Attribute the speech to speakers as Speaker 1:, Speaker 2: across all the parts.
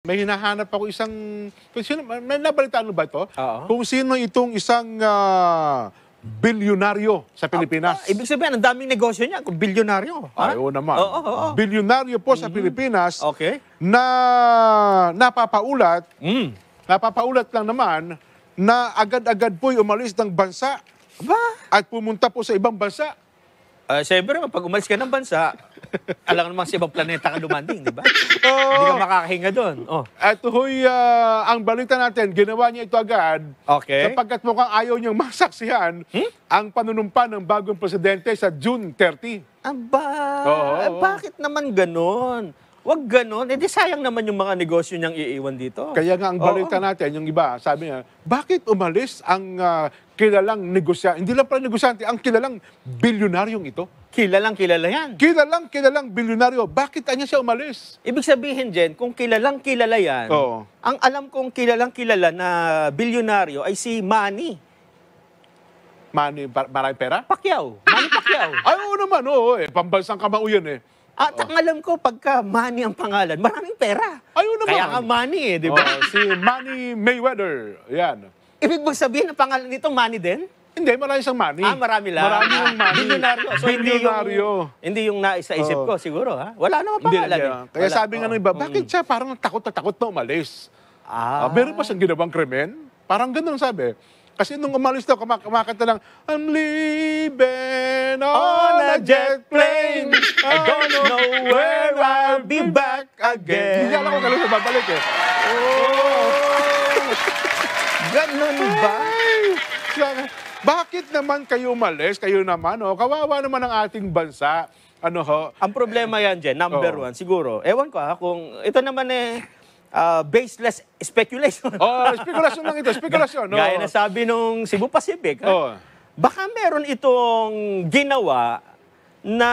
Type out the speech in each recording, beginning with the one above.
Speaker 1: May hinahanap ako isang... Sino, may nabalitaan mo ba ito? Oo. Kung sino itong isang uh, bilyonaryo sa ah, Pilipinas. Uh, ibig sabihin, ang daming negosyo niya kung bilyonaryo. Ay, oo naman. Oo, oo, oo. Bilyonaryo po mm-hmm. sa Pilipinas okay. na napapaulat, mm. napapaulat lang naman na agad-agad po'y umalis ng bansa Aba? at pumunta po sa ibang bansa. Uh, Siyempre, pag umalis ka ng bansa, alam naman sa ibang planeta ka dumanding, di ba? Oh. Hindi ka makakahinga doon. Oh. At huy, uh, ang balita natin, ginawa niya ito agad. Okay. Sapagkat mukhang ayaw niyang masaksihan hmm? ang panunumpa ng bagong presidente sa June 30. Aba, oh, oh, oh. bakit naman ganon? Huwag ganon. Eh di sayang naman yung mga negosyo niyang iiwan dito. Kaya nga ang balita Oo. natin, yung iba, sabi niya, bakit umalis ang uh, kilalang negosyante, hindi lang pala negosyante, ang kilalang bilyonaryong ito. Kilalang kilala yan. Kilalang kilalang bilyonaryo. Bakit anya siya umalis? Ibig sabihin, Jen, kung kilalang kilala yan, Oo. ang alam kong kilalang kilala na bilyonaryo ay si Manny Manny, bar- maray pera? Pacquiao. Manny Pacquiao. Ay, oo naman, oo. Eh. Pambansang kamao yan eh. At ang alam ko, pagka Manny ang pangalan, maraming pera. Ay, naman. Kaya ka Manny eh, di ba? Oo, si Manny Mayweather. Yan. Ibig mo sabihin, ang pangalan nito, money din? Hindi, marami siyang money. Ah, marami lang. Marami yung money. Bilyonaryo. So, Bilyonaryo. Hindi yung, yung naisa-isip oh. ko, siguro, ha? Wala naman pangalan. Hindi, eh. Kaya Wala. sabi nga oh. ng iba, mm. bakit siya parang takot na takot na umalis? Ah. Uh, meron pa siyang ginawang krimen? Parang ganun sabi. Kasi nung umalis daw, kumak kumakanta lang, I'm leaving on a jet plane. I don't know where I'll be back again. Hindi alam kung talaga siya babalik eh. Oh! oh. Ganun ba? Bakit naman kayo malis? Kayo naman, oh. Kawawa naman ang ating bansa. Ano ho? Ang problema yan, Jen, number Oo. Oh. one, siguro. Ewan ko ha, ah, kung ito naman eh, uh, baseless speculation. Oh, speculation lang ito, speculation. no? Gaya oh. na sabi nung Cebu Pacific, ha? Ah. Oh. baka meron itong ginawa na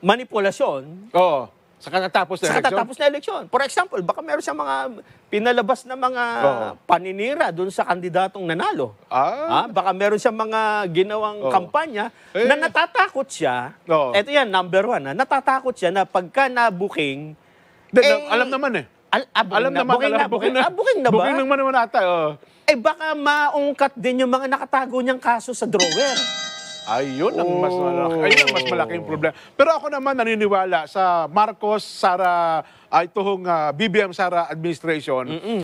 Speaker 1: manipulasyon Oo. Saka natapos na eleksyon? natapos na eleksyon. For example, baka meron siyang mga pinalabas na mga Oo. paninira doon sa kandidatong nanalo. Ah. Ah, baka meron siyang mga ginawang Oo. kampanya Eh. na natatakot siya. Oo. Ito yan, number one. Ha? Ah. Natatakot siya na pagka na-booking, Hindi, eh, alam naman eh. Al, ah, Alam na, naman, booking alam, na, booking na. Ah, booking na ba? Booking naman naman ata, oo. Eh baka maungkat din yung mga nakatago niyang kaso sa drawer. Ayun ang mas oh. malaki. Ayun ang mas malaking problema. Pero ako naman naniniwala sa Marcos Sara ay tuhong ah, BBM Sara administration.